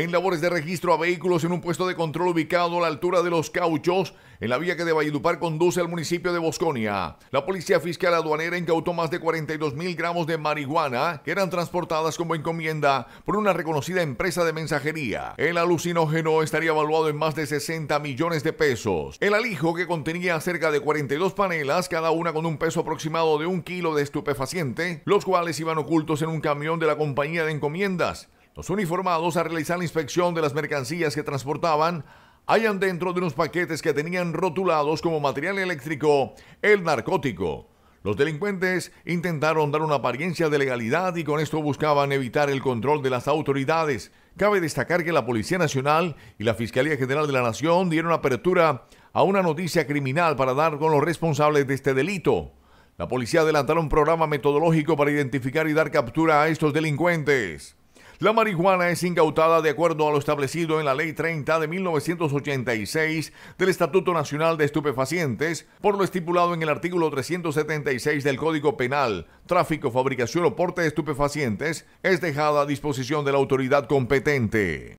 en labores de registro a vehículos en un puesto de control ubicado a la altura de los cauchos en la vía que de Valledupar conduce al municipio de Bosconia. La policía fiscal aduanera incautó más de 42 mil gramos de marihuana que eran transportadas como encomienda por una reconocida empresa de mensajería. El alucinógeno estaría evaluado en más de 60 millones de pesos. El alijo que contenía cerca de 42 panelas, cada una con un peso aproximado de un kilo de estupefaciente, los cuales iban ocultos en un camión de la compañía de encomiendas los uniformados a realizar la inspección de las mercancías que transportaban hallan dentro de unos paquetes que tenían rotulados como material eléctrico el narcótico. Los delincuentes intentaron dar una apariencia de legalidad y con esto buscaban evitar el control de las autoridades. Cabe destacar que la Policía Nacional y la Fiscalía General de la Nación dieron apertura a una noticia criminal para dar con los responsables de este delito. La policía adelantó un programa metodológico para identificar y dar captura a estos delincuentes. La marihuana es incautada de acuerdo a lo establecido en la Ley 30 de 1986 del Estatuto Nacional de Estupefacientes, por lo estipulado en el artículo 376 del Código Penal, tráfico, fabricación o porte de estupefacientes, es dejada a disposición de la autoridad competente.